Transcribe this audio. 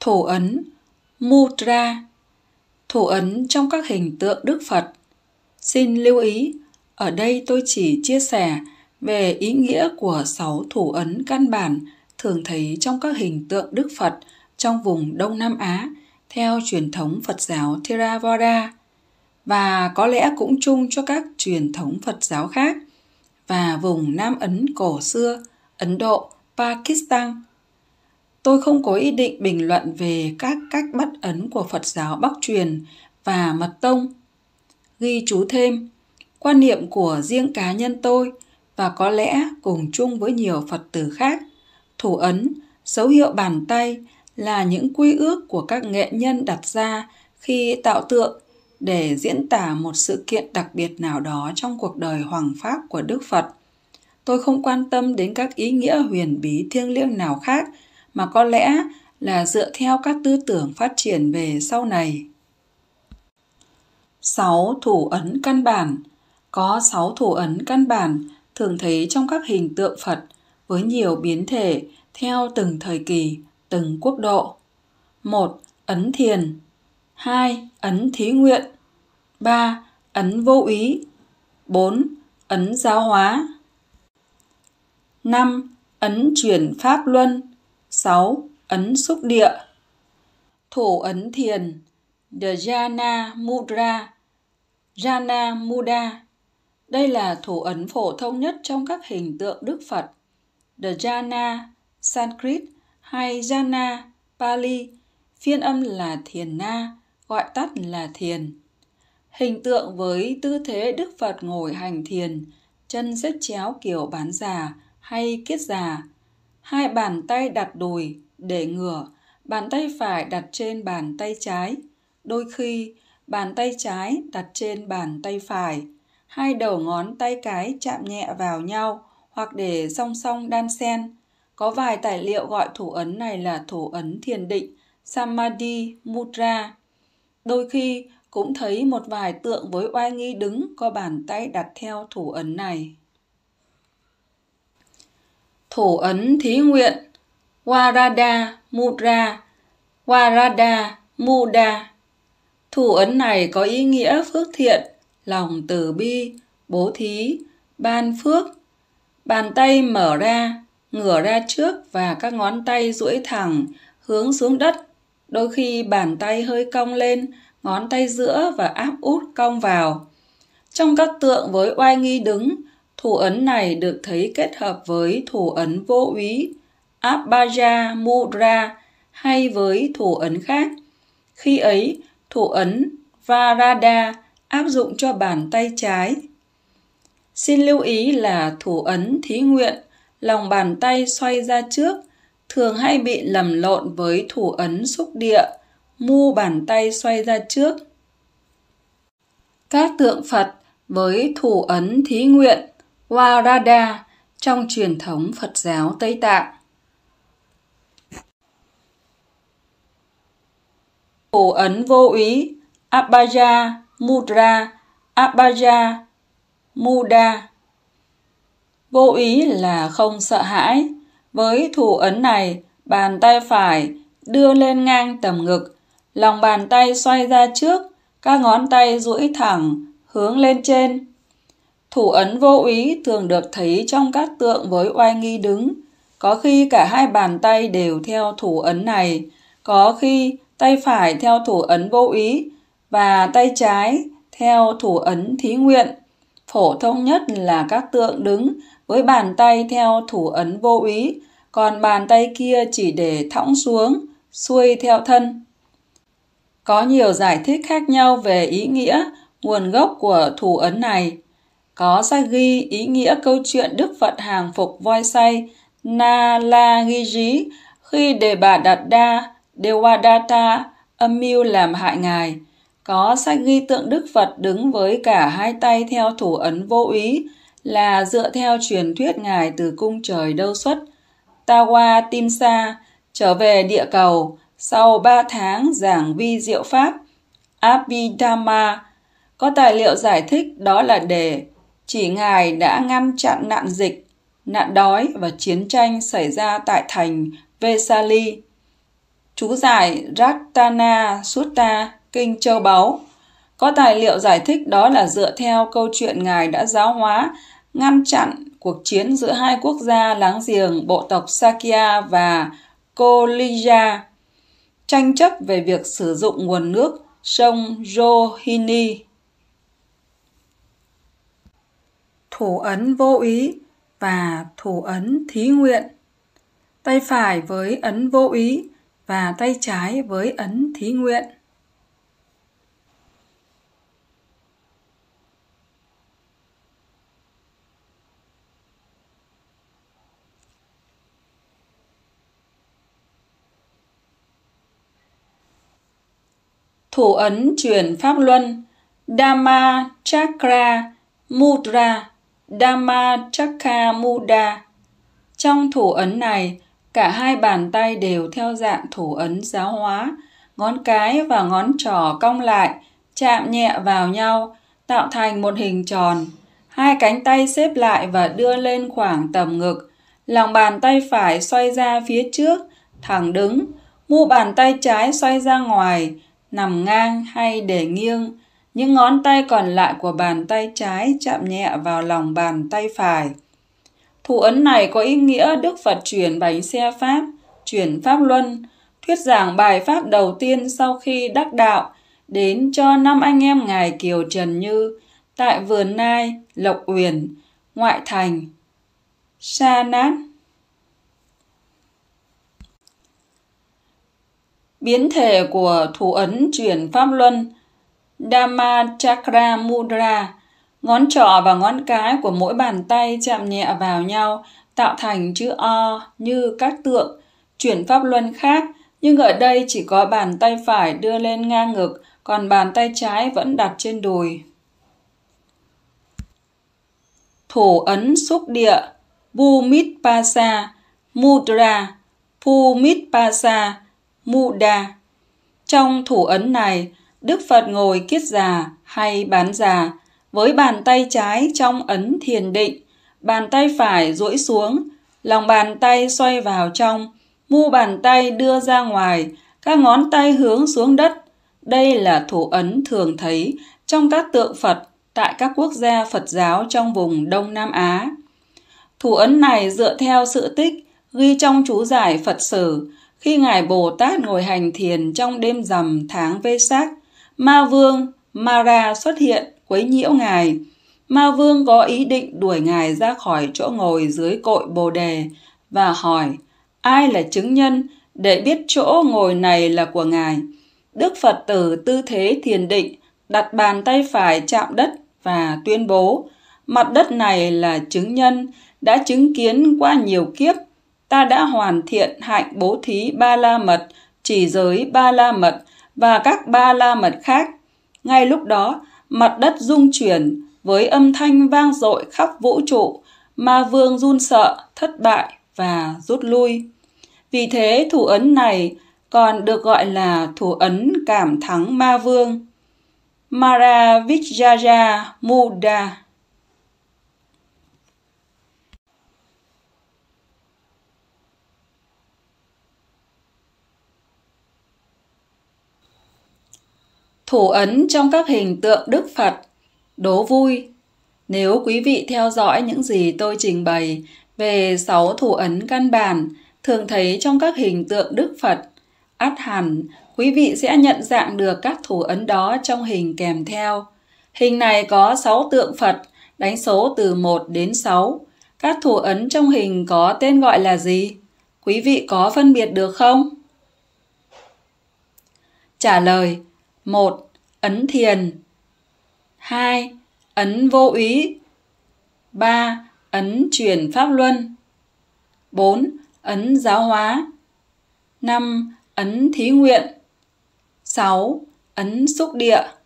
thủ ấn mudra thủ ấn trong các hình tượng đức phật xin lưu ý ở đây tôi chỉ chia sẻ về ý nghĩa của sáu thủ ấn căn bản thường thấy trong các hình tượng đức phật trong vùng đông nam á theo truyền thống phật giáo theravada và có lẽ cũng chung cho các truyền thống phật giáo khác và vùng nam ấn cổ xưa ấn độ pakistan tôi không có ý định bình luận về các cách bắt ấn của Phật giáo Bắc truyền và Mật Tông. Ghi chú thêm, quan niệm của riêng cá nhân tôi và có lẽ cùng chung với nhiều Phật tử khác, thủ ấn, dấu hiệu bàn tay là những quy ước của các nghệ nhân đặt ra khi tạo tượng để diễn tả một sự kiện đặc biệt nào đó trong cuộc đời hoàng pháp của Đức Phật. Tôi không quan tâm đến các ý nghĩa huyền bí thiêng liêng nào khác – mà có lẽ là dựa theo các tư tưởng phát triển về sau này. 6. Thủ ấn căn bản Có 6 thủ ấn căn bản thường thấy trong các hình tượng Phật với nhiều biến thể theo từng thời kỳ, từng quốc độ. 1. Ấn thiền 2. Ấn thí nguyện 3. Ấn vô ý 4. Ấn giáo hóa 5. Ấn chuyển pháp luân 6. Ấn xúc địa Thổ ấn thiền Dhyana Mudra Jana Muda Đây là thủ ấn phổ thông nhất trong các hình tượng Đức Phật. Dhyana Sanskrit hay Jana Pali phiên âm là thiền na, gọi tắt là thiền. Hình tượng với tư thế Đức Phật ngồi hành thiền, chân xếp chéo kiểu bán già hay kiết già, hai bàn tay đặt đùi để ngửa, bàn tay phải đặt trên bàn tay trái, đôi khi bàn tay trái đặt trên bàn tay phải, hai đầu ngón tay cái chạm nhẹ vào nhau hoặc để song song đan sen. Có vài tài liệu gọi thủ ấn này là thủ ấn thiền định, samadhi, mudra. Đôi khi cũng thấy một vài tượng với oai nghi đứng có bàn tay đặt theo thủ ấn này thủ ấn thí nguyện Warada Mudra Warada Muda Thủ ấn này có ý nghĩa phước thiện, lòng từ bi, bố thí, ban phước. Bàn tay mở ra, ngửa ra trước và các ngón tay duỗi thẳng, hướng xuống đất. Đôi khi bàn tay hơi cong lên, ngón tay giữa và áp út cong vào. Trong các tượng với oai nghi đứng, Thủ ấn này được thấy kết hợp với thủ ấn vô úy Abhaja Mudra hay với thủ ấn khác. Khi ấy, thủ ấn Varada áp dụng cho bàn tay trái. Xin lưu ý là thủ ấn thí nguyện, lòng bàn tay xoay ra trước, thường hay bị lầm lộn với thủ ấn xúc địa, mu bàn tay xoay ra trước. Các tượng Phật với thủ ấn thí nguyện Warada trong truyền thống Phật giáo Tây Tạng. Cổ ấn vô ý Abhaja Mudra Abhaja Muda Vô ý là không sợ hãi. Với thủ ấn này, bàn tay phải đưa lên ngang tầm ngực, lòng bàn tay xoay ra trước, các ngón tay duỗi thẳng hướng lên trên, Thủ ấn vô úy thường được thấy trong các tượng với oai nghi đứng, có khi cả hai bàn tay đều theo thủ ấn này, có khi tay phải theo thủ ấn vô úy và tay trái theo thủ ấn thí nguyện. Phổ thông nhất là các tượng đứng với bàn tay theo thủ ấn vô úy, còn bàn tay kia chỉ để thõng xuống, xuôi theo thân. Có nhiều giải thích khác nhau về ý nghĩa, nguồn gốc của thủ ấn này có ra ghi ý nghĩa câu chuyện Đức Phật hàng phục voi say Na Ghi Dí khi đề bà Đạt Đa, Dewadatta âm mưu làm hại ngài. Có sách ghi tượng Đức Phật đứng với cả hai tay theo thủ ấn vô ý là dựa theo truyền thuyết ngài từ cung trời đâu xuất. Tawa Timsa trở về địa cầu sau ba tháng giảng vi diệu pháp Abhidhamma có tài liệu giải thích đó là để chỉ ngài đã ngăn chặn nạn dịch, nạn đói và chiến tranh xảy ra tại thành Vesali. Chú giải Ratana Sutta Kinh Châu Báu có tài liệu giải thích đó là dựa theo câu chuyện ngài đã giáo hóa ngăn chặn cuộc chiến giữa hai quốc gia láng giềng bộ tộc Sakya và Kolija tranh chấp về việc sử dụng nguồn nước sông Rohini thủ ấn vô ý và thủ ấn thí nguyện. Tay phải với ấn vô ý và tay trái với ấn thí nguyện. thủ ấn chuyển pháp luân Dhamma Chakra Mudra Dhamma Chakka Muda. Trong thủ ấn này, cả hai bàn tay đều theo dạng thủ ấn giáo hóa, ngón cái và ngón trỏ cong lại, chạm nhẹ vào nhau, tạo thành một hình tròn. Hai cánh tay xếp lại và đưa lên khoảng tầm ngực, lòng bàn tay phải xoay ra phía trước, thẳng đứng, mu bàn tay trái xoay ra ngoài, nằm ngang hay để nghiêng, những ngón tay còn lại của bàn tay trái chạm nhẹ vào lòng bàn tay phải. Thủ ấn này có ý nghĩa Đức Phật chuyển bánh xe Pháp, chuyển Pháp Luân, thuyết giảng bài Pháp đầu tiên sau khi đắc đạo đến cho năm anh em Ngài Kiều Trần Như tại Vườn Nai, Lộc Uyển, Ngoại Thành, Sa Nát. Biến thể của thủ ấn chuyển Pháp Luân – Dhamma Chakra Mudra. Ngón trỏ và ngón cái của mỗi bàn tay chạm nhẹ vào nhau tạo thành chữ O như các tượng chuyển pháp luân khác, nhưng ở đây chỉ có bàn tay phải đưa lên ngang ngực, còn bàn tay trái vẫn đặt trên đùi. Thủ ấn xúc địa Bhumitpasa Mudra Bhumitpasa Mudra Trong thủ ấn này, Đức Phật ngồi kiết già hay bán già, với bàn tay trái trong ấn thiền định, bàn tay phải duỗi xuống, lòng bàn tay xoay vào trong, mu bàn tay đưa ra ngoài, các ngón tay hướng xuống đất. Đây là thủ ấn thường thấy trong các tượng Phật tại các quốc gia Phật giáo trong vùng Đông Nam Á. Thủ ấn này dựa theo sự tích ghi trong chú giải Phật sử khi Ngài Bồ Tát ngồi hành thiền trong đêm rằm tháng Vê Sắc – Ma vương Mara xuất hiện quấy nhiễu ngài. Ma vương có ý định đuổi ngài ra khỏi chỗ ngồi dưới cội bồ đề và hỏi ai là chứng nhân để biết chỗ ngồi này là của ngài. Đức Phật tử tư thế thiền định đặt bàn tay phải chạm đất và tuyên bố mặt đất này là chứng nhân đã chứng kiến qua nhiều kiếp ta đã hoàn thiện hạnh bố thí ba la mật chỉ giới ba la mật và các ba la mật khác. Ngay lúc đó, mặt đất rung chuyển với âm thanh vang dội khắp vũ trụ, ma vương run sợ, thất bại và rút lui. Vì thế thủ ấn này còn được gọi là thủ ấn cảm thắng ma vương. Mara Vijaya Muda thủ ấn trong các hình tượng Đức Phật, đố vui. Nếu quý vị theo dõi những gì tôi trình bày về sáu thủ ấn căn bản thường thấy trong các hình tượng Đức Phật, ắt hẳn quý vị sẽ nhận dạng được các thủ ấn đó trong hình kèm theo. Hình này có sáu tượng Phật, đánh số từ 1 đến 6. Các thủ ấn trong hình có tên gọi là gì? Quý vị có phân biệt được không? Trả lời, 1. Ấn thiền 2. Ấn vô ý 3. Ấn truyền pháp luân 4. Ấn giáo hóa 5. Ấn thí nguyện 6. Ấn xúc địa